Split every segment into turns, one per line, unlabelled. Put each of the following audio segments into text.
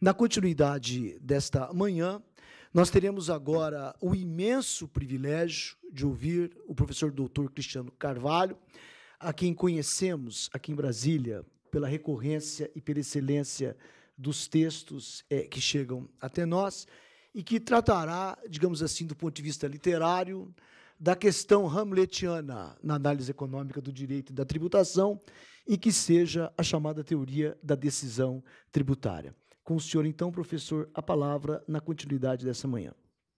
Na continuidade desta manhã, nós teremos agora o imenso privilégio de ouvir o professor doutor Cristiano Carvalho, a quem conhecemos aqui em Brasília pela recorrência e pela excelência dos textos é, que chegam até nós e que tratará, digamos assim, do ponto de vista literário, da questão hamletiana na análise econômica do direito e da tributação e que seja a chamada teoria da decisão tributária com o senhor, então, professor, a palavra na continuidade dessa manhã.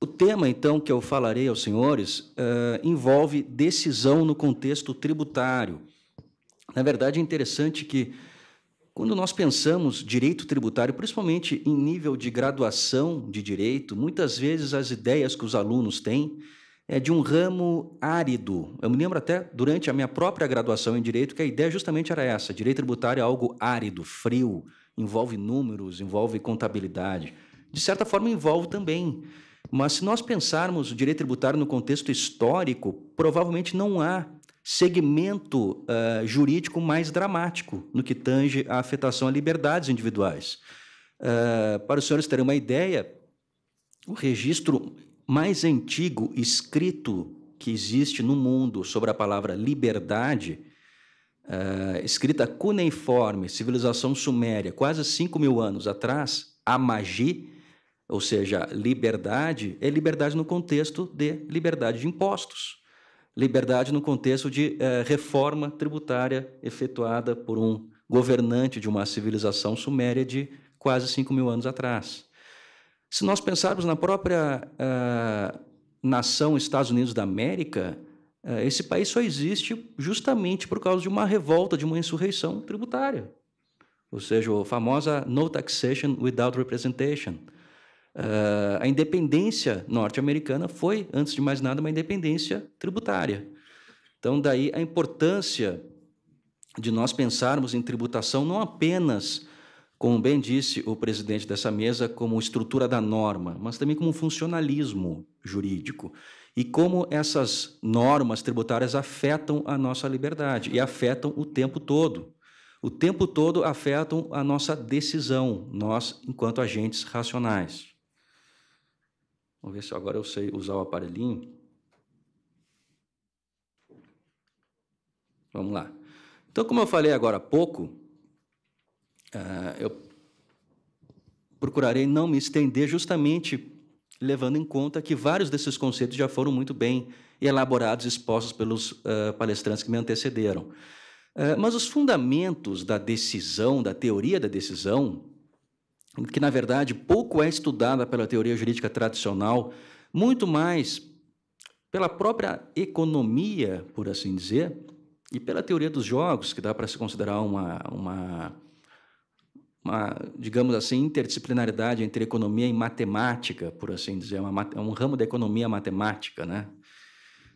O tema, então, que eu falarei aos senhores uh, envolve decisão no contexto tributário. Na verdade, é interessante que, quando nós pensamos direito tributário, principalmente em nível de graduação de direito, muitas vezes as ideias que os alunos têm é de um ramo árido. Eu me lembro até durante a minha própria graduação em direito que a ideia justamente era essa: direito tributário é algo árido, frio, envolve números, envolve contabilidade, de certa forma envolve também. Mas se nós pensarmos o direito tributário no contexto histórico, provavelmente não há segmento uh, jurídico mais dramático no que tange à afetação a liberdades individuais. Uh, para os senhores terem uma ideia, o registro mais antigo escrito que existe no mundo sobre a palavra liberdade uh, escrita cuneiforme, civilização suméria, quase 5 mil anos atrás, a magi, ou seja, liberdade, é liberdade no contexto de liberdade de impostos, liberdade no contexto de uh, reforma tributária efetuada por um governante de uma civilização suméria de quase 5 mil anos atrás. Se nós pensarmos na própria uh, nação Estados Unidos da América, eh, esse país só existe justamente por causa de uma revolta, de uma insurreição tributária. Ou seja, a famosa no taxation without representation. Eh, a independência norte-americana foi, antes de mais nada, uma independência tributária. Então, daí a importância de nós pensarmos em tributação não apenas, como bem disse o presidente dessa mesa, como estrutura da norma, mas também como funcionalismo jurídico e como essas normas tributárias afetam a nossa liberdade e afetam o tempo todo. O tempo todo afetam a nossa decisão, nós enquanto agentes racionais. Vamos ver se agora eu sei usar o aparelhinho. Vamos lá. Então, como eu falei agora há pouco, uh, eu procurarei não me estender justamente levando em conta que vários desses conceitos já foram muito bem elaborados, expostos pelos uh, palestrantes que me antecederam. Uh, mas os fundamentos da decisão, da teoria da decisão, que na verdade pouco é estudada pela teoria jurídica tradicional, muito mais pela própria economia, por assim dizer, e pela teoria dos jogos, que dá para se considerar uma, uma uma, digamos assim, interdisciplinaridade entre economia e matemática, por assim dizer, é uma, é um ramo da economia matemática, né?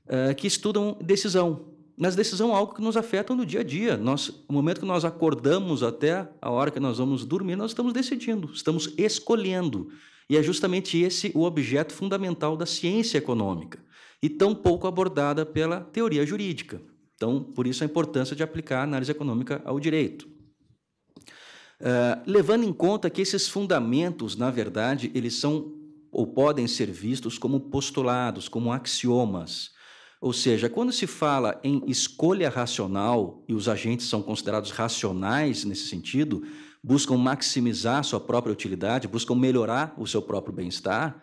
Uh, que estudam decisão. Mas decisão é algo que nos afeta no dia a dia. Nós, o momento que nós acordamos até a hora que nós vamos dormir, nós estamos decidindo, estamos escolhendo. E é justamente esse o objeto fundamental da ciência econômica, e tão pouco abordada pela teoria jurídica. Então, por isso a importância de aplicar a análise econômica ao direito. Ah, levando em conta que esses fundamentos, na verdade, eles são ou podem ser vistos como postulados, como axiomas. Ou seja, quando se fala em escolha racional, e os agentes são considerados racionais nesse sentido, buscam maximizar sua própria utilidade, buscam melhorar o seu próprio bem-estar,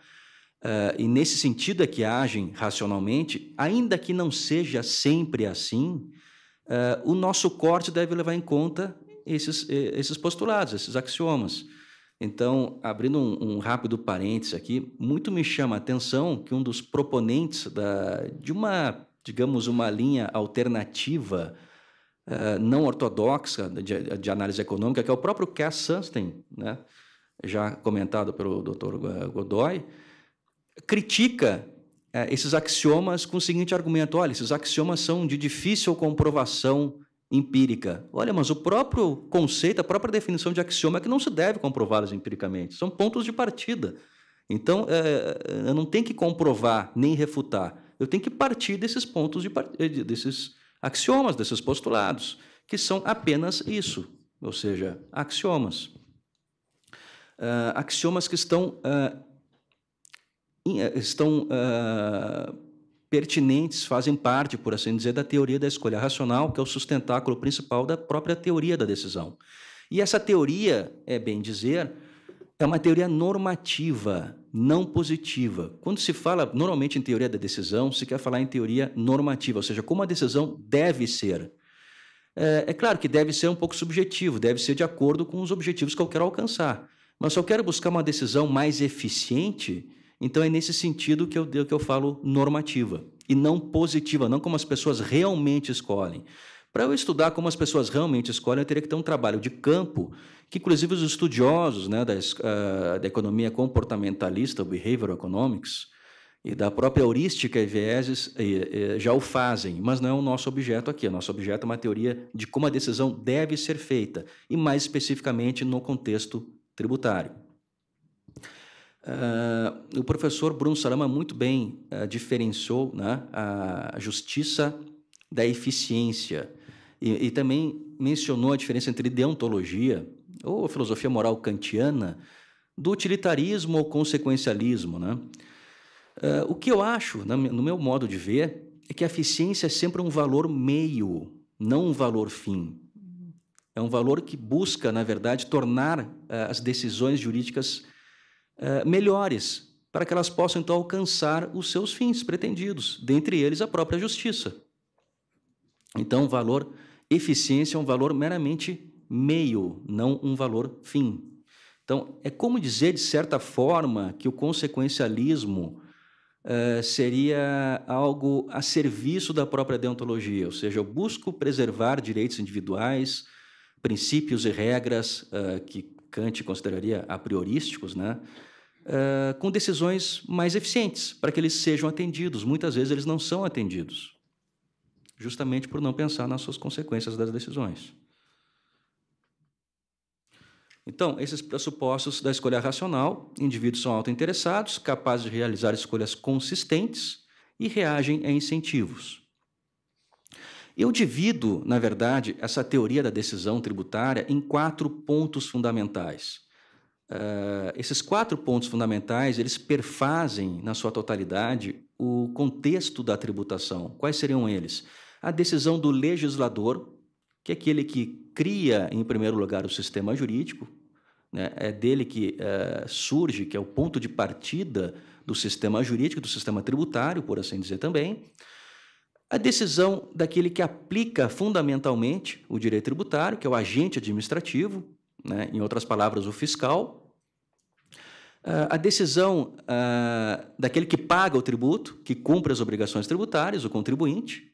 uh, e nesse sentido é que agem racionalmente, ainda que não seja sempre assim, uh, o nosso corte deve levar em conta esses, eh, esses postulados, esses axiomas. Então, abrindo um, um, rápido parêntese aqui, muito me chama a atenção que um dos proponentes da, de uma, digamos, uma linha alternativa uh, não ortodoxa de, de, análise econômica, que é o próprio Cass Sunstein, né, já comentado pelo Dr. Godoy, critica uh, esses axiomas com o seguinte argumento: olha, esses axiomas são de difícil comprovação empírica. Olha, mas o próprio conceito, a própria definição de axioma é que não se deve comprová-los empiricamente, são pontos de partida. Então, é, é, eu não tenho que comprovar nem refutar, eu tenho que partir desses pontos, de part... Eh, desses axiomas, desses postulados, que são apenas isso, ou seja, axiomas. Uh, axiomas que estão, uh, ah, in, eh, estão uh, pertinentes, fazem parte, por assim dizer, da teoria da escolha racional, que é o sustentáculo principal da própria teoria da decisão. E essa teoria, é bem dizer, é uma teoria normativa, não positiva. Quando se fala normalmente em teoria da decisão, se quer falar em teoria normativa, ou seja, como a decisão deve ser. É, é claro que deve ser um pouco subjetivo, deve ser de acordo com os objetivos que eu quero alcançar. Mas se eu quero buscar uma decisão mais eficiente, então é nesse sentido que eu, que eu falo normativa e não positiva, não como as pessoas realmente escolhem. Para eu estudar como as pessoas realmente escolhem, eu teria que ter um trabalho de campo, que inclusive os estudiosos né, da, uh, da economia comportamentalista, behavioral economics, e da própria heurística e e, e, já o fazem, mas não é o nosso objeto aqui. O nosso objeto é uma teoria de como a decisão deve ser feita, e mais especificamente no contexto tributário. Uh, o professor Bruno Sarama muito bem uh, diferenciou né, a justiça da eficiência e, e, também mencionou a diferença entre deontologia ou filosofia moral kantiana do utilitarismo ou consequencialismo. Né? Uh, o que eu acho, no meu modo de ver, é que a eficiência é sempre um valor meio, não um valor fim. É um valor que busca, na verdade, tornar as decisões jurídicas eh, melhores para que elas possam então alcançar os seus fins pretendidos, dentre eles a própria justiça. Então, o valor eficiência é um valor meramente meio, não um valor fim. Então, é como dizer, de certa forma, que o consequencialismo uh, seria algo a serviço da própria deontologia, ou seja, eu busco preservar direitos individuais, princípios e regras uh, que Kant consideraria a priorísticos, né? Uh, com decisões mais eficientes, para que eles sejam atendidos. Muitas vezes eles não são atendidos, justamente por não pensar nas suas consequências das decisões. Então, esses pressupostos da escolha racional, indivíduos são autointeressados, capazes de realizar escolhas consistentes e reagem a incentivos. Eu divido, na verdade, essa teoria da decisão tributária em quatro pontos fundamentais. Uh, esses quatro pontos fundamentais, eles perfazem, na sua totalidade, o contexto da tributação. Quais seriam eles? A decisão do legislador, que é aquele que cria, em primeiro lugar, o sistema jurídico, né? é dele que uh, surge, que é o ponto de partida do sistema jurídico, do sistema tributário, por assim dizer também. A decisão daquele que aplica fundamentalmente o direito tributário, que é o agente administrativo, né? em outras palavras, o fiscal. Ah, a decisão ah, daquele que paga o tributo, que cumpre as obrigações tributárias, o contribuinte.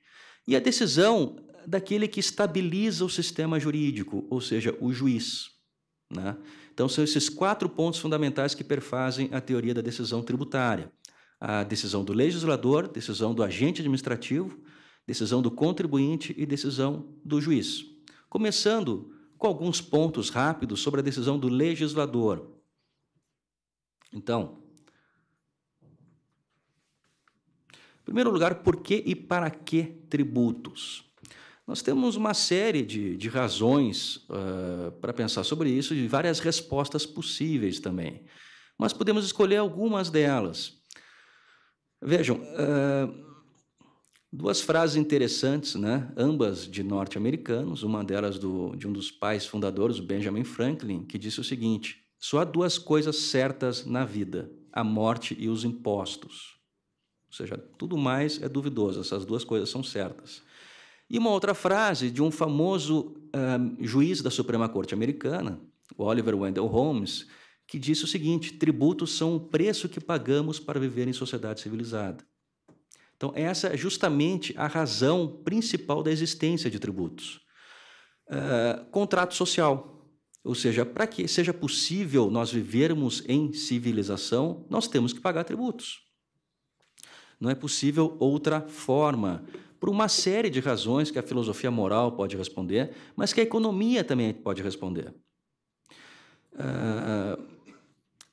E a decisão daquele que estabiliza o sistema jurídico, ou seja, o juiz. Né? Então, são esses quatro pontos fundamentais que perfazem a teoria da decisão tributária a decisão do legislador, decisão do agente administrativo, decisão do contribuinte e decisão do juiz. Começando com alguns pontos rápidos sobre a decisão do legislador. Então, em primeiro lugar, por que e para que tributos? Nós temos uma série de, de razões uh, para pensar sobre isso e várias respostas possíveis também. Mas podemos escolher algumas delas. Vejam, uh, duas frases interessantes, né? ambas de norte-americanos, uma delas do, de um dos pais fundadores, Benjamin Franklin, que disse o seguinte: só há duas coisas certas na vida: a morte e os impostos. Ou seja, tudo mais é duvidoso, essas duas coisas são certas. E uma outra frase de um famoso uh, juiz da Suprema Corte Americana, Oliver Wendell Holmes, que disse o seguinte: tributos são o preço que pagamos para viver em sociedade civilizada. Então, essa é justamente a razão principal da existência de tributos. Uh, contrato social. Ou seja, para que seja possível nós vivermos em civilização, nós temos que pagar tributos. Não é possível outra forma, por uma série de razões que a filosofia moral pode responder, mas que a economia também pode responder. Uh,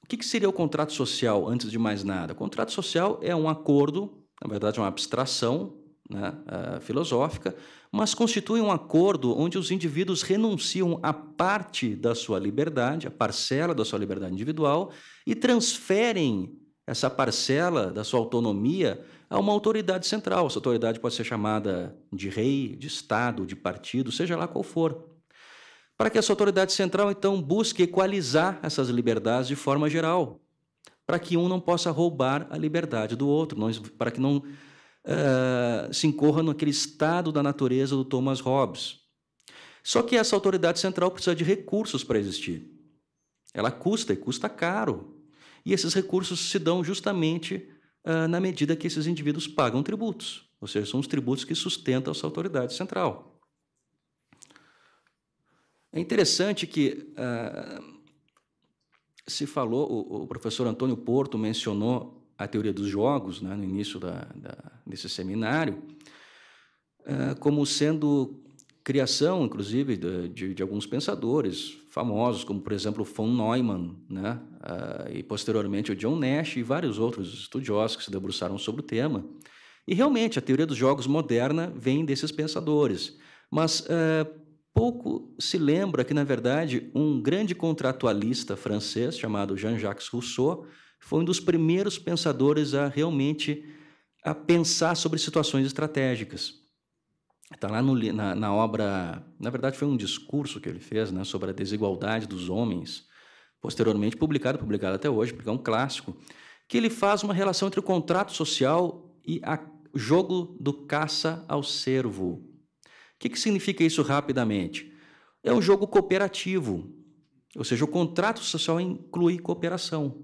o que, que seria o contrato social, antes de mais nada? O contrato social é um acordo, na verdade, uma abstração né, uh, filosófica, mas constitui um acordo onde os indivíduos renunciam a parte da sua liberdade, a parcela da sua liberdade individual, e transferem essa parcela da sua autonomia a uma autoridade central. Essa autoridade pode ser chamada de rei, de Estado, de partido, seja lá qual for para que essa autoridade central, então, busque equalizar essas liberdades de forma geral, para que um não possa roubar a liberdade do outro, para que não uh, se incorra naquele estado da natureza do Thomas Hobbes. Só que essa autoridade central precisa de recursos para existir. Ela custa e custa caro. E esses recursos se dão justamente uh, na medida que esses indivíduos pagam tributos, ou seja, são os tributos que sustentam essa autoridade central. É interessante que uh, se falou, o, o, professor Antônio Porto mencionou a teoria dos jogos né, no início da, da, desse seminário, uh, como sendo criação, inclusive, de, de, de, alguns pensadores famosos, como, por exemplo, von Neumann, né? Uh, e posteriormente o John Nash e vários outros estudiosos que se debruçaram sobre o tema. E realmente, a teoria dos jogos moderna vem desses pensadores. Mas uh, Pouco se lembra que, na verdade, um grande contratualista francês chamado Jean-Jacques Rousseau foi um dos primeiros pensadores a realmente a pensar sobre situações estratégicas. Está lá no, na, na, obra, na verdade, foi um discurso que ele fez né, sobre a desigualdade dos homens, posteriormente publicado, publicado até hoje, porque é um clássico, que ele faz uma relação entre o contrato social e o jogo do caça ao servo o que, que significa isso rapidamente? É um jogo cooperativo, ou seja, o contrato social inclui cooperação.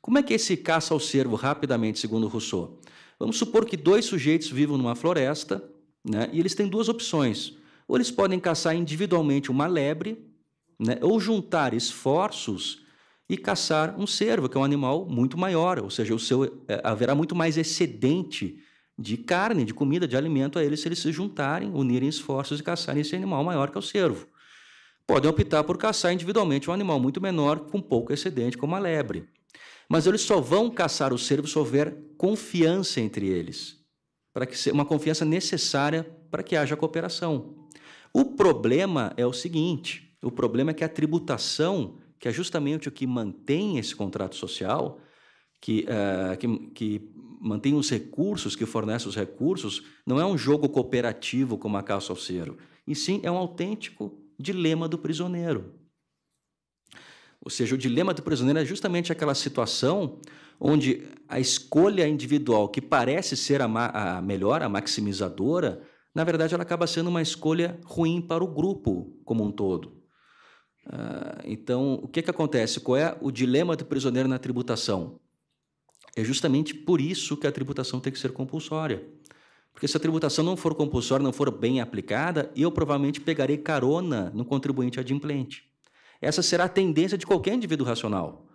Como é que esse caça ao cervo rapidamente, segundo Rousseau? Vamos supor que dois sujeitos vivam numa floresta né, e eles têm duas opções. Ou eles podem caçar individualmente uma lebre, né, ou juntar esforços e caçar um cervo, que é um animal muito maior, ou seja, o seu, é, haverá muito mais excedente de carne, de comida, de alimento a eles se eles se juntarem, unirem esforços e caçarem esse animal maior que é o cervo. Podem optar por caçar individualmente um animal muito menor, com pouco excedente, como a lebre. Mas eles só vão caçar o cervo se houver confiança entre eles, para que uma confiança necessária para que haja cooperação. O problema é o seguinte: o problema é que a tributação, que é justamente o que mantém esse contrato social, que, uh, que, que mantém os recursos, que fornece os recursos, não é um jogo cooperativo como a caça ao cero, e sim é um autêntico dilema do prisioneiro. Ou seja, o dilema do prisioneiro é justamente aquela situação onde a escolha individual, que parece ser a, a melhor, a maximizadora, na verdade ela acaba sendo uma escolha ruim para o grupo como um todo. Uh, então, o que, que acontece? Qual é o dilema do prisioneiro na tributação? É justamente por isso que a tributação tem que ser compulsória. Porque se a tributação não for compulsória, não for bem aplicada, eu provavelmente pegarei carona no contribuinte adimplente. Essa será a tendência de qualquer indivíduo racional.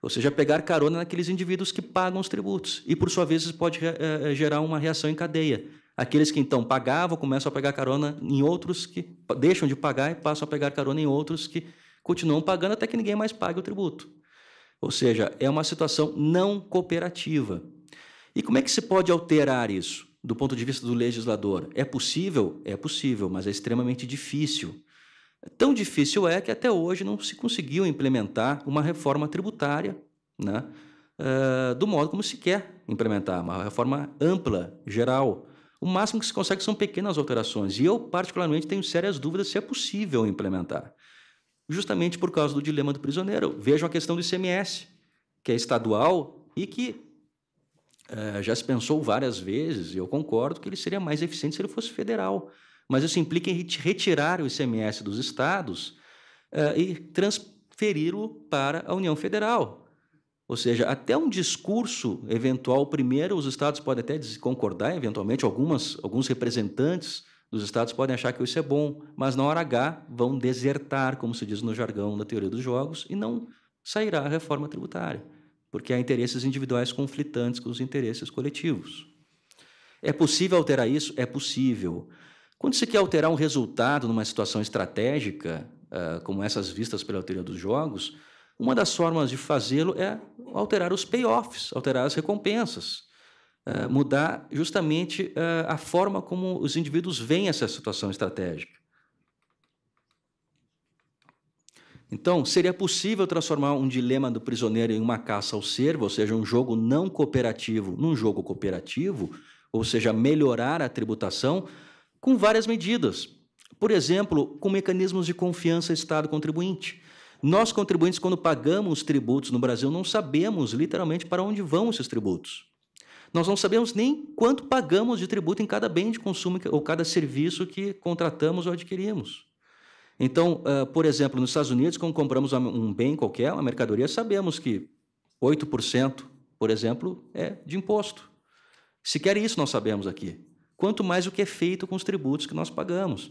Ou seja, pegar carona naqueles indivíduos que pagam os tributos. E, por sua vez, isso pode é, gerar uma reação em cadeia. Aqueles que então pagavam começam a pegar carona em outros que deixam de pagar e passam a pegar carona em outros que continuam pagando até que ninguém mais pague o tributo. Ou seja, é uma situação não cooperativa. E como é que se pode alterar isso do ponto de vista do legislador? É possível? É possível, mas é extremamente difícil. Tão difícil é que até hoje não se conseguiu implementar uma reforma tributária, né? Uh, do modo como se quer implementar, uma reforma ampla, geral. O máximo que se consegue são pequenas alterações. E eu, particularmente, tenho sérias dúvidas se é possível implementar justamente por causa do dilema do prisioneiro. Vejam a questão do ICMS, que é estadual e que é, já se pensou várias vezes, e eu concordo que ele seria mais eficiente se ele fosse federal. Mas isso implica em retirar o ICMS dos estados é, e transferi-lo para a União Federal. Ou seja, até um discurso eventual, primeiro, os estados podem até concordar, eventualmente, algumas, alguns representantes os estados podem achar que isso é bom, mas na hora H vão desertar, como se diz no jargão da teoria dos jogos, e não sairá a reforma tributária, porque há interesses individuais conflitantes com os interesses coletivos. É possível alterar isso? É possível. Quando se quer alterar um resultado numa situação estratégica, uh, como essas vistas pela teoria dos jogos, uma das formas de fazê-lo é alterar os payoffs, alterar as recompensas. Eh, mudar justamente uh, a forma como os indivíduos veem essa situação estratégica. Então, seria possível transformar um dilema do prisioneiro em uma caça ao servo, ou seja, um jogo não cooperativo, num jogo cooperativo, ou seja, melhorar a tributação com várias medidas. Por exemplo, com mecanismos de confiança Estado-contribuinte. Nós, contribuintes, quando pagamos tributos no Brasil, não sabemos literalmente para onde vão esses tributos. Nós não sabemos nem quanto pagamos de tributo em cada bem de consumo ou cada serviço que contratamos ou adquirimos. Então, ah, por exemplo, nos Estados Unidos, quando compramos um bem qualquer, uma mercadoria, sabemos que 8%, por exemplo, é de imposto. Sequer isso nós sabemos aqui. Quanto mais o que é feito com os tributos que nós pagamos.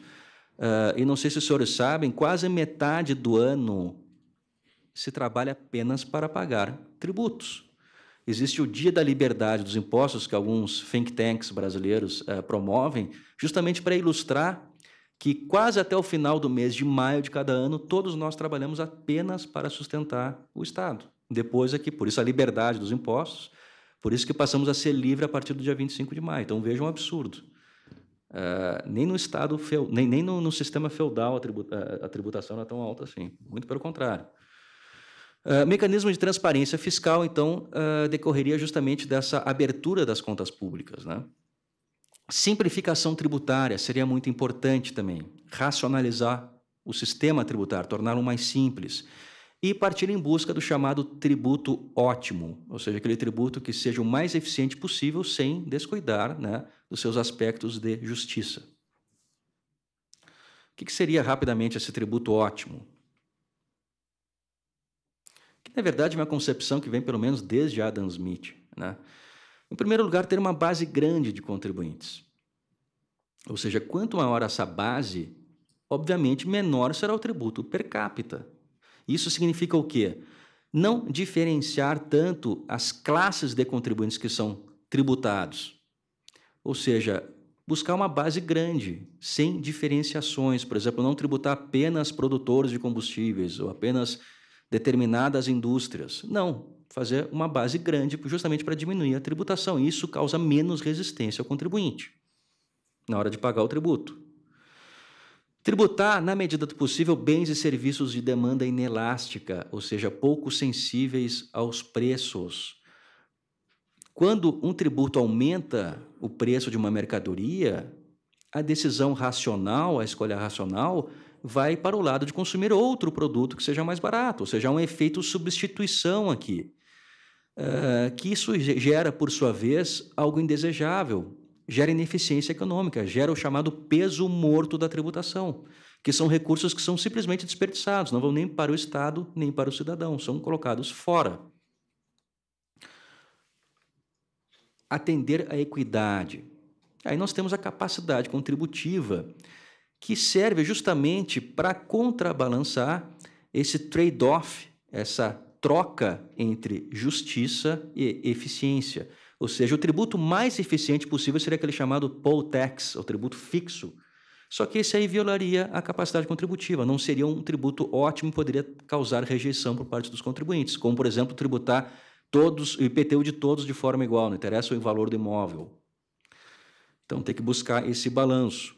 Ah, e não sei se os senhores sabem, quase metade do ano se trabalha apenas para pagar tributos. Existe o Dia da Liberdade dos Impostos, que alguns think tanks brasileiros eh, promovem, justamente para ilustrar que quase até o final do mês de maio de cada ano, todos nós trabalhamos apenas para sustentar o Estado. Depois é que por isso a liberdade dos impostos, por isso que passamos a ser livre a partir do dia 25 de maio. Então veja um absurdo. Uh, nem no Estado, nem, nem no, no sistema feudal a, tributa, eh, a tributação não é tão alta assim. Muito pelo contrário. Ah, mecanismo de transparência fiscal, então, uh, decorreria justamente dessa abertura das contas públicas. Né? Simplificação tributária seria muito importante também. Racionalizar o sistema tributário, torná-lo mais simples. E partir em busca do chamado tributo ótimo, ou seja, aquele tributo que seja o mais eficiente possível sem descuidar né, dos seus aspectos de justiça. O que seria rapidamente esse tributo ótimo? É verdade, uma concepção que vem pelo menos desde Adam Smith. Né? Em primeiro lugar, ter uma base grande de contribuintes. Ou seja, quanto maior essa base, obviamente menor será o tributo per capita. Isso significa o quê? Não diferenciar tanto as classes de contribuintes que são tributados. Ou seja, buscar uma base grande, sem diferenciações. Por exemplo, não tributar apenas produtores de combustíveis ou apenas determinadas indústrias. Não, fazer uma base grande justamente para diminuir a tributação. E isso causa menos resistência ao contribuinte na hora de pagar o tributo. Tributar, na medida do possível, bens e serviços de demanda inelástica, ou seja, pouco sensíveis aos preços. Quando um tributo aumenta o preço de uma mercadoria, a decisão racional, a escolha racional, vai para o lado de consumir outro produto que seja mais barato, ou seja, há um efeito substituição aqui, uh, que isso gera, por sua vez, algo indesejável, gera ineficiência econômica, gera o chamado peso morto da tributação, que são recursos que são simplesmente desperdiçados, não vão nem para o Estado nem para o cidadão, são colocados fora. Atender à equidade. Aí nós temos a capacidade contributiva que serve justamente para contrabalançar esse trade-off, essa troca entre justiça e eficiência. Ou seja, o tributo mais eficiente possível seria aquele chamado poll tax, o tributo fixo. Só que esse aí violaria a capacidade contributiva, não seria um tributo ótimo, poderia causar rejeição por parte dos contribuintes, como por exemplo tributar todos o IPTU de todos de forma igual, não interessa o valor do imóvel. Então tem que buscar esse balanço.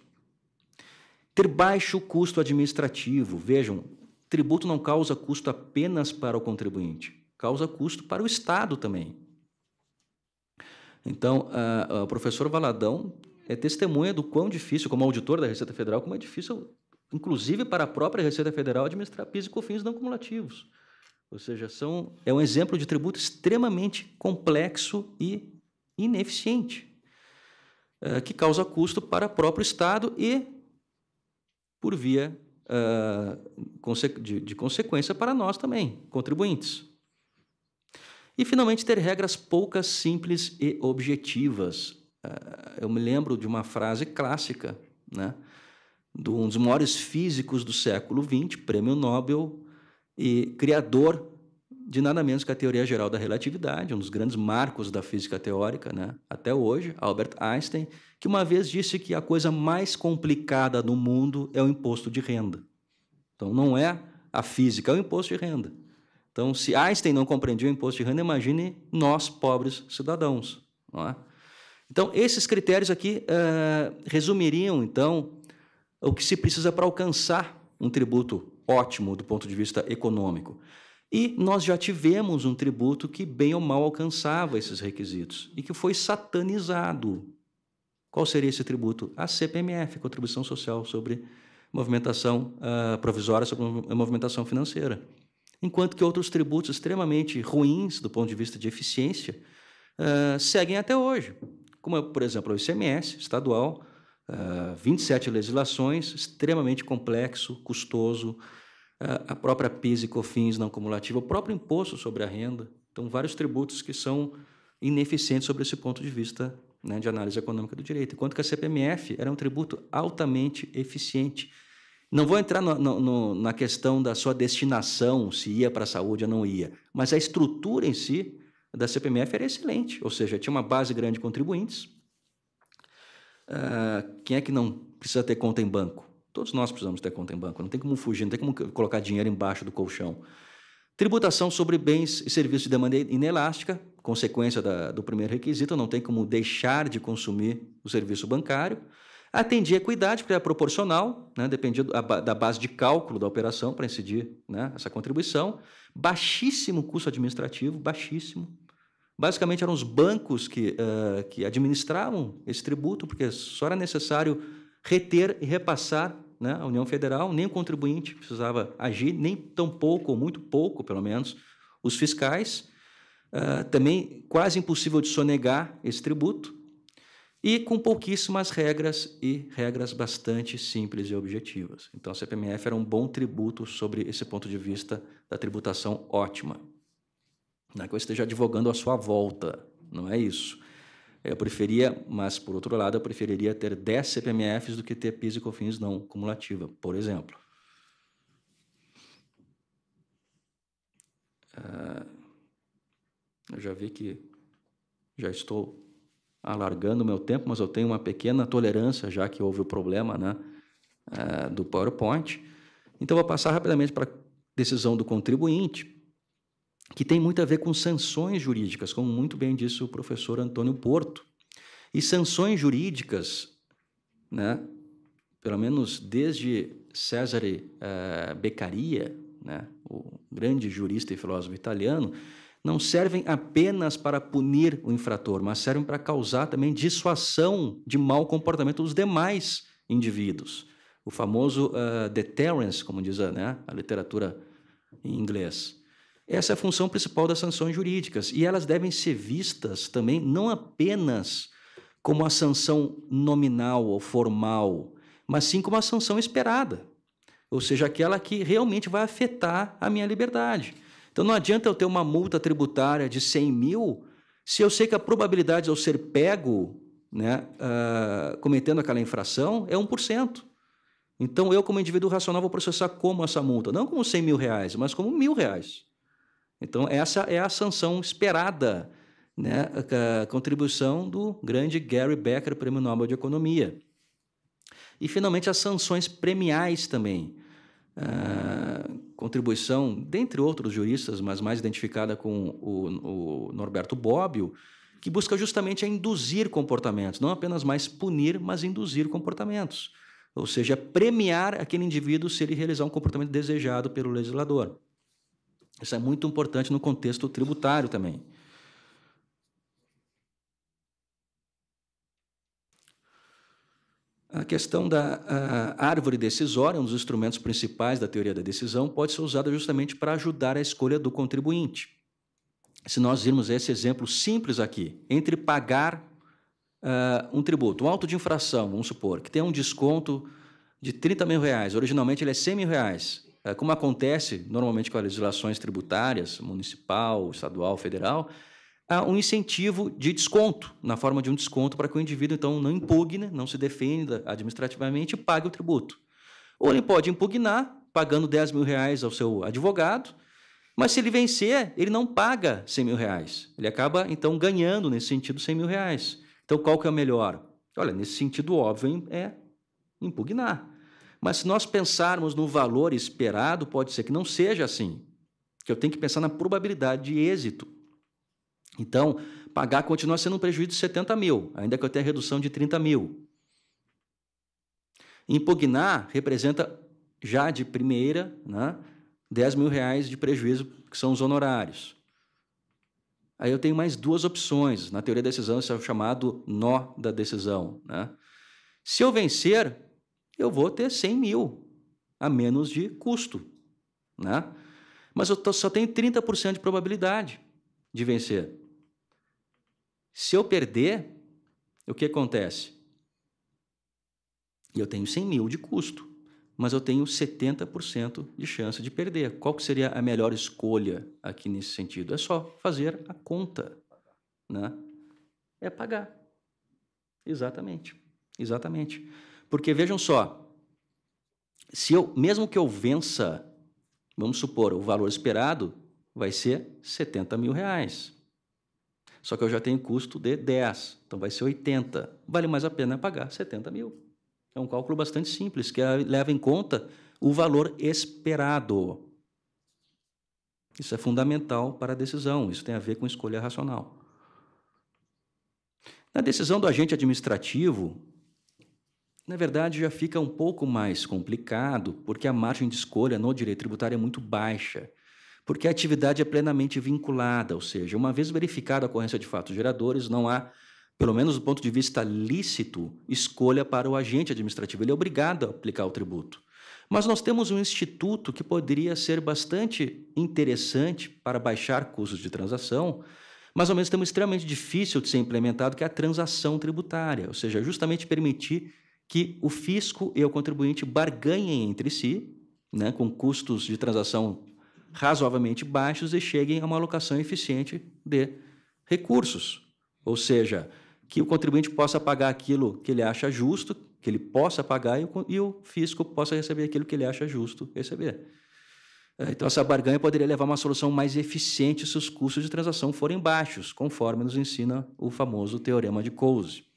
Ter baixo custo administrativo. Vejam, tributo não causa custo apenas para o contribuinte, causa custo para o Estado também. Então, o professor Valadão é testemunha do quão difícil, como auditor da Receita Federal, como é difícil, inclusive para a própria Receita Federal, administrar PIS e COFINS não cumulativos. Ou seja, são, é um exemplo de tributo extremamente complexo e ineficiente, eh, que causa custo para o próprio Estado e por via uh, de, de consequência para nós também, contribuintes. E, finalmente, ter regras poucas, simples e objetivas. Uh, eu me lembro de uma frase clássica, né? de um dos maiores físicos do século XX, prêmio Nobel e criador de nada menos que a teoria geral da relatividade, um dos grandes marcos da física teórica, né? até hoje, Albert Einstein, que uma vez disse que a coisa mais complicada no mundo é o imposto de renda. Então, não é a física, é o imposto de renda. Então, se Einstein não compreendia o imposto de renda, imagine nós, pobres cidadãos. É? Então, esses critérios aqui uh, resumiriam, então, o que se precisa para alcançar um tributo ótimo do ponto de vista econômico. E nós já tivemos um tributo que bem ou mal alcançava esses requisitos e que foi satanizado. Qual seria esse tributo? A CPMF, Contribuição Social sobre Movimentação uh, Provisória sobre Movimentação Financeira. Enquanto que outros tributos extremamente ruins do ponto de vista de eficiência uh, seguem até hoje. Como, por exemplo, o ICMS estadual, uh, ah, 27 legislações, extremamente complexo, custoso, a própria PIS e COFINS não cumulativa, o próprio imposto sobre a renda. Então, vários tributos que são ineficientes sobre esse ponto de vista né, de análise econômica do direito. Enquanto que a CPMF era um tributo altamente eficiente. Não vou entrar no, no, no, na questão da sua destinação, se ia para a saúde ou não ia, mas a estrutura em si da CPMF era excelente, ou seja, tinha uma base grande de contribuintes. Uh, quem é que não precisa ter conta em banco? Todos nós precisamos ter conta em banco, não tem como fugir, não tem como colocar dinheiro embaixo do colchão. Tributação sobre bens e serviços de maneira inelástica, consequência da, do primeiro requisito, não tem como deixar de consumir o serviço bancário. Atendia equidade, porque era é proporcional, né? dependia da base de cálculo da operação para incidir né? essa contribuição. Baixíssimo custo administrativo, baixíssimo. Basicamente eram os bancos que, uh, que administravam esse tributo, porque só era necessário reter e repassar né, a União Federal, nem o contribuinte precisava agir, nem tão pouco, ou muito pouco, pelo menos, os fiscais. Uh, também quase impossível de sonegar esse tributo, e com pouquíssimas regras e regras bastante simples e objetivas. Então, a CPMF era um bom tributo sobre esse ponto de vista da tributação ótima. Não é que eu esteja advogando a sua volta, não é isso. Eu preferia, mas por outro lado, eu preferiria ter 10 CPMFs do que ter PIS e COFINS não cumulativa, por exemplo. Ah, eu já vi que já estou alargando o meu tempo, mas eu tenho uma pequena tolerância, já que houve o problema né, ah, do PowerPoint. Então, vou passar rapidamente para a decisão do contribuinte que tem muito a ver com sanções jurídicas, como muito bem disse o professor Antônio Porto. E sanções jurídicas, né, pelo menos desde César uh, Beccaria, né, o grande jurista e filósofo italiano, não servem apenas para punir o infrator, mas servem para causar também dissuasão de mau comportamento dos demais indivíduos. O famoso uh, deterrence, como diz a, né, a literatura em inglês. Essa é a função principal das sanções jurídicas e elas devem ser vistas também não apenas como a sanção nominal ou formal, mas sim como a sanção esperada, ou seja, aquela que realmente vai afetar a minha liberdade. Então não adianta eu ter uma multa tributária de 100 mil se eu sei que a probabilidade de eu ser pego né, uh, cometendo aquela infração é 1%. Então eu, como indivíduo racional, vou processar como essa multa? Não como 100 mil reais, mas como mil reais. Então, essa é a sanção esperada, né? a contribuição do grande Gary Becker, Prêmio Nobel de Economia. E, finalmente, as sanções premiais também. Uh, contribuição, dentre outros juristas, mas mais identificada com o, o Norberto Bobbio, que busca justamente induzir comportamentos, não apenas mais punir, mas induzir comportamentos. Ou seja, premiar aquele indivíduo se ele realizar um comportamento desejado pelo legislador. Isso é muito importante no contexto tributário também. A questão da a árvore decisória, um dos instrumentos principais da teoria da decisão, pode ser usada justamente para ajudar a escolha do contribuinte. Se nós virmos esse exemplo simples aqui, entre pagar uh, um tributo, um auto de infração, vamos supor, que tem um desconto de 30 mil reais, originalmente ele é 100 mil reais, é, como acontece normalmente com as legislações tributárias, municipal, estadual, federal, há um incentivo de desconto, na forma de um desconto para que o indivíduo, então, não impugne, não se defenda administrativamente e pague o tributo. Ou ele pode impugnar, pagando 10 mil reais ao seu advogado, mas se ele vencer, ele não paga 100 mil reais. Ele acaba, então, ganhando, nesse sentido, 100 mil reais. Então, qual que é o melhor? Olha, nesse sentido, óbvio, é impugnar. Mas se nós pensarmos no valor esperado, pode ser que não seja assim. Que eu tenho que pensar na probabilidade de êxito. Então, pagar continua sendo um prejuízo de 70 mil, ainda que eu tenha redução de 30 mil. Impugnar representa já de primeira né, 10 mil reais de prejuízo, que são os honorários. Aí eu tenho mais duas opções. Na teoria da decisão, isso é o chamado nó da decisão. Né? Se eu vencer, eu vou ter 100 mil a menos de custo. Né? Mas eu só tenho 30% de probabilidade de vencer. Se eu perder, o que acontece? Eu tenho 100 mil de custo, mas eu tenho 70% de chance de perder. Qual que seria a melhor escolha aqui nesse sentido? É só fazer a conta. Né? É pagar. Exatamente. Exatamente. Porque vejam só, se eu, mesmo que eu vença, vamos supor, o valor esperado vai ser 70 mil reais. Só que eu já tenho custo de 10, então vai ser 80. Vale mais a pena pagar 70 mil. É um cálculo bastante simples, que é, leva em conta o valor esperado. Isso é fundamental para a decisão, isso tem a ver com escolha racional. Na decisão do agente administrativo, na verdade, já fica um pouco mais complicado, porque a margem de escolha no direito tributário é muito baixa, porque a atividade é plenamente vinculada, ou seja, uma vez verificada a ocorrência de fatos geradores, não há, pelo menos do ponto de vista lícito, escolha para o agente administrativo. Ele é obrigado a aplicar o tributo. Mas nós temos um instituto que poderia ser bastante interessante para baixar custos de transação, mas ao mesmo tempo extremamente difícil de ser implementado, que é a transação tributária, ou seja, justamente permitir que o fisco e o contribuinte barganhem entre si, né, com custos de transação razoavelmente baixos e cheguem a uma alocação eficiente de recursos. Ou seja, que o contribuinte possa pagar aquilo que ele acha justo, que ele possa pagar, e o, e o fisco possa receber aquilo que ele acha justo receber. É, então, essa barganha poderia levar a uma solução mais eficiente se os custos de transação forem baixos, conforme nos ensina o famoso Teorema de Coase.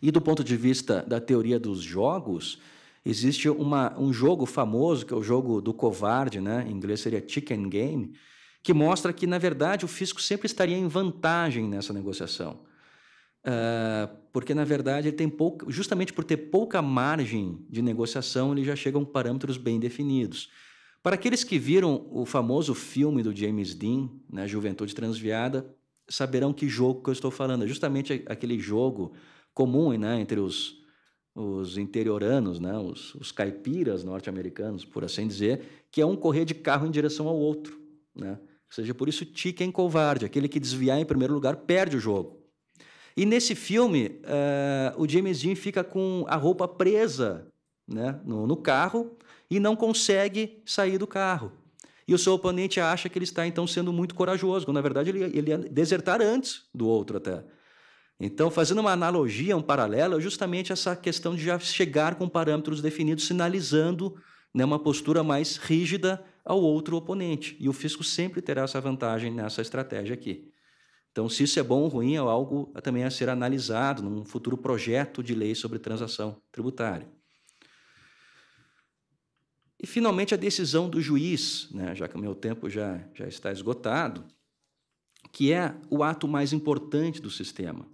E do ponto de vista da teoria dos jogos, existe uma, um jogo famoso, que é o jogo do covarde, né? em inglês seria Chicken Game, que mostra que, na verdade, o fisco sempre estaria em vantagem nessa negociação. Uh, porque, na verdade, ele tem pouca, justamente por ter pouca margem de negociação, ele já chega a parâmetros bem definidos. Para aqueles que viram o famoso filme do James Dean, né, Juventude Transviada, saberão que jogo que eu estou falando. É justamente aquele jogo comum né, entre os, os interioranos, né, os, os caipiras norte-americanos, por assim dizer, que é um correr de carro em direção ao outro. Né? Ou seja, por isso em é covarde, aquele que desviar em primeiro lugar perde o jogo. E nesse filme, uh, o James Dean fica com a roupa presa né, no, no, carro e não consegue sair do carro. E o seu oponente acha que ele está, então, sendo muito corajoso, quando, na verdade, ele, ele ia desertar antes do outro até. Então, fazendo uma analogia, um paralelo, é justamente essa questão de já chegar com parâmetros definidos, sinalizando né, uma postura mais rígida ao outro oponente. E o fisco sempre terá essa vantagem nessa estratégia aqui. Então, se isso é bom ou ruim, é algo também a ser analisado num futuro projeto de lei sobre transação tributária. E, finalmente, a decisão do juiz, né, já que o meu tempo já, já está esgotado, que é o ato mais importante do sistema.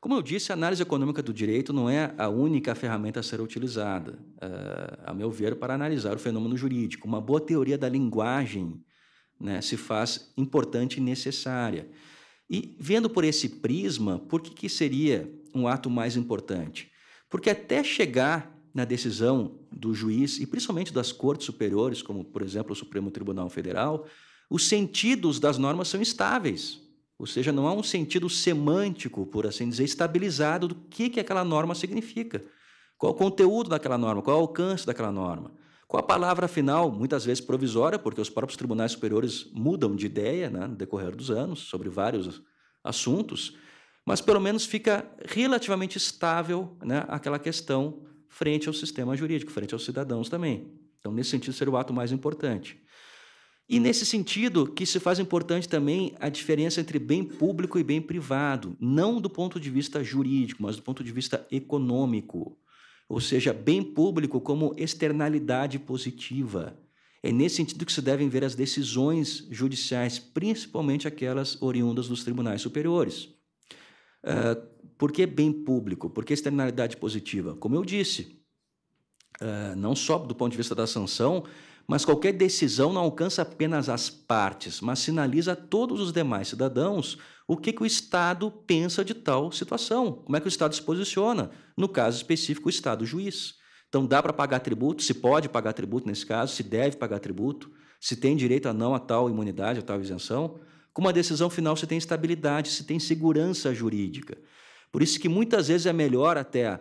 Como eu disse, a análise econômica do direito não é a única ferramenta a ser utilizada, eh, a meu ver, para analisar o fenômeno jurídico. Uma boa teoria da linguagem né, se faz importante e necessária. E vendo por esse prisma, por que, que seria um ato mais importante? Porque até chegar na decisão do juiz, e principalmente das cortes superiores, como por exemplo o Supremo Tribunal Federal, os sentidos das normas são estáveis. Ou seja, não há um sentido semântico, por assim dizer, estabilizado do que, que aquela norma significa. Qual o conteúdo daquela norma, qual o alcance daquela norma. Qual a palavra final, muitas vezes provisória, porque os próprios tribunais superiores mudam de ideia né, no decorrer dos anos sobre vários assuntos, mas pelo menos fica relativamente estável né, aquela questão frente ao sistema jurídico, frente aos cidadãos também. Então, nesse sentido, seria o ato mais importante. E nesse sentido que se faz importante também a diferença entre bem público e bem privado, não do ponto de vista jurídico, mas do ponto de vista econômico. Ou seja, bem público como externalidade positiva. É nesse sentido que se devem ver as decisões judiciais, principalmente aquelas oriundas dos tribunais superiores. Uh, por que bem público? Por que externalidade positiva? Como eu disse, uh, não só do ponto de vista da sanção, mas qualquer decisão não alcança apenas as partes, mas sinaliza a todos os demais cidadãos o que, que o Estado pensa de tal situação, como é que o Estado se posiciona, no caso específico, o Estado juiz. Então, dá para pagar tributo, se pode pagar tributo nesse caso, se deve pagar tributo, se tem direito a não a tal imunidade, a tal isenção. Com uma decisão final, se tem estabilidade, se tem segurança jurídica. Por isso que muitas vezes é melhor até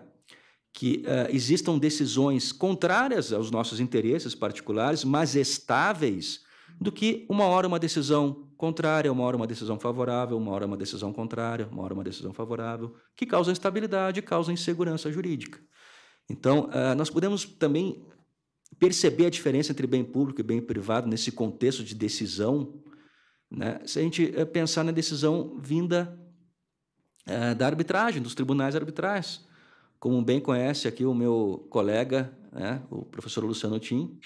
que uh, existam decisões contrárias aos nossos interesses particulares, mas estáveis, do que uma hora uma decisão contrária, uma hora uma decisão favorável, uma hora uma decisão contrária, uma hora uma decisão favorável, que causa instabilidade, causa insegurança jurídica. Então, uh, nós podemos também perceber a diferença entre bem público e bem privado nesse contexto de decisão, né? se a gente uh, pensar na decisão vinda uh, da arbitragem, dos tribunais arbitrais. Como bem conhece aqui o meu colega, né, o professor Luciano Tim,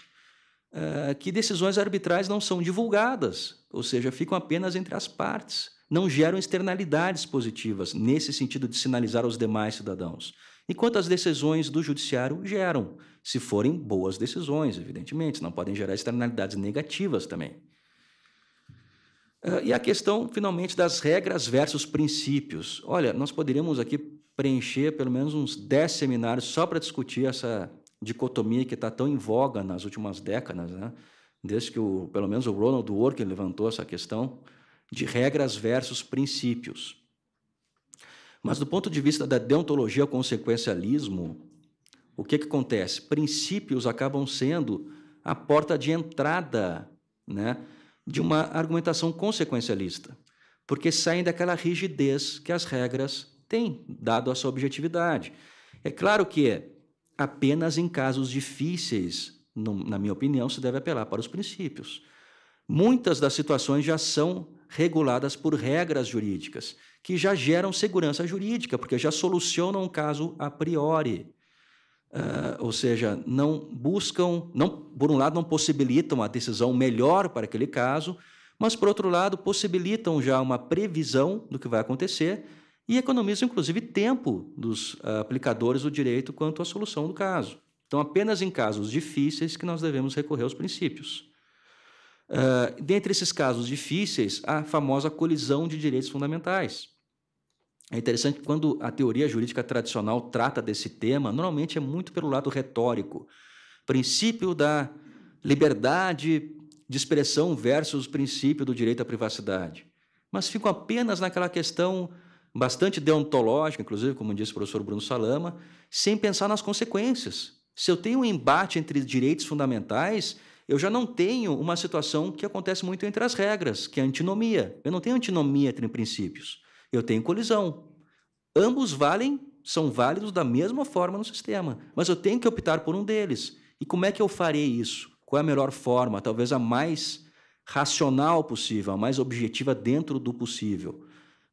é, que decisões arbitrais não são divulgadas, ou seja, ficam apenas entre as partes, não geram externalidades positivas nesse sentido de sinalizar aos demais cidadãos. Enquanto as decisões do judiciário geram, se forem boas decisões, evidentemente, não podem gerar externalidades negativas também. Uh, e a questão, finalmente, das regras versus princípios. Olha, nós poderíamos aqui preencher pelo menos uns 10 seminários só para discutir essa dicotomia que está tão em voga nas últimas décadas, né? desde que o, pelo menos o Ronald Dworkin levantou essa questão de regras versus princípios. Mas do ponto de vista da deontologia consequencialismo, o que, que acontece? Princípios acabam sendo a porta de entrada né, de uma argumentação consequencialista, porque saem daquela rigidez que as regras tem, dado a sua objetividade. É claro que é apenas em casos difíceis, na minha opinião, se deve apelar para os princípios. Muitas das situações já são reguladas por regras jurídicas, que já geram segurança jurídica, porque já solucionam o caso a priori. Uh, ou seja, não buscam, não, por um lado, não possibilitam a decisão melhor para aquele caso, mas, por outro lado, possibilitam já uma previsão do que vai acontecer e economiza, inclusive, tempo dos ah, aplicadores do direito quanto à solução do caso. Então, apenas em casos difíceis que nós devemos recorrer aos princípios. Uh, dentre esses casos difíceis, a famosa colisão de direitos fundamentais. É interessante que quando a teoria jurídica tradicional trata desse tema, normalmente é muito pelo lado retórico. Princípio da liberdade de expressão versus princípio do direito à privacidade. Mas ficam apenas naquela questão bastante deontológica, inclusive, como disse o professor Bruno Salama, sem pensar nas consequências. Se eu tenho um embate entre direitos fundamentais, eu já não tenho uma situação que acontece muito entre as regras, que é a antinomia. Eu não tenho antinomia entre princípios. Eu tenho colisão. Ambos valem, são válidos da mesma forma no sistema, mas eu tenho que optar por um deles. E como é que eu farei isso? Qual é a melhor forma? Talvez a mais racional possível, a mais objetiva dentro do possível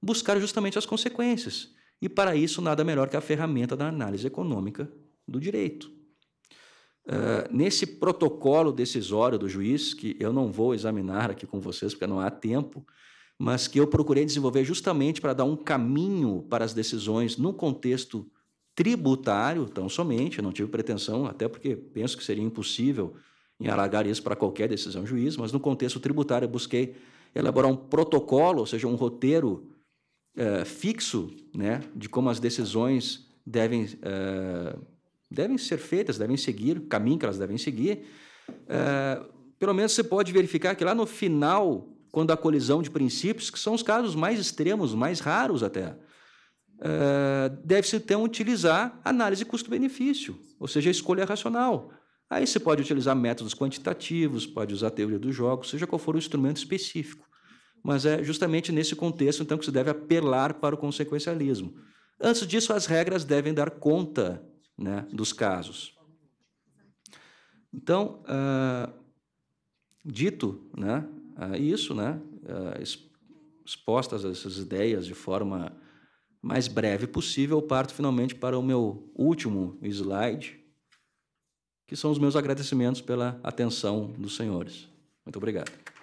buscar justamente as consequências. E para isso, nada melhor que a ferramenta da análise econômica do direito. Uh, nesse protocolo decisório do juiz, que eu não vou examinar aqui com vocês, porque não há tempo, mas que eu procurei desenvolver justamente para dar um caminho para as decisões no contexto tributário, tão somente, eu não tive pretensão, até porque penso que seria impossível em alargar isso para qualquer decisão juiz, mas no contexto tributário eu busquei elaborar um protocolo, ou seja, um roteiro eh, fixo né, de como as decisões devem, uh, devem ser feitas, devem seguir, o caminho que elas devem seguir, uh, pelo menos você pode verificar que lá no final, quando há colisão de princípios, que são os casos mais extremos, mais raros até, deve-se então utilizar análise custo-benefício, ou seja, escolha racional. Aí você pode utilizar métodos quantitativos, pode usar a teoria dos jogos, seja qual for o instrumento específico mas é justamente nesse contexto então que se deve apelar para o consequencialismo. Antes disso, as regras devem dar conta né, dos casos. Então, ah, dito né, ah, isso, né, ah, expostas essas ideias de forma mais breve possível, eu parto finalmente para o meu último slide, que são os meus agradecimentos pela atenção dos senhores. Muito obrigado.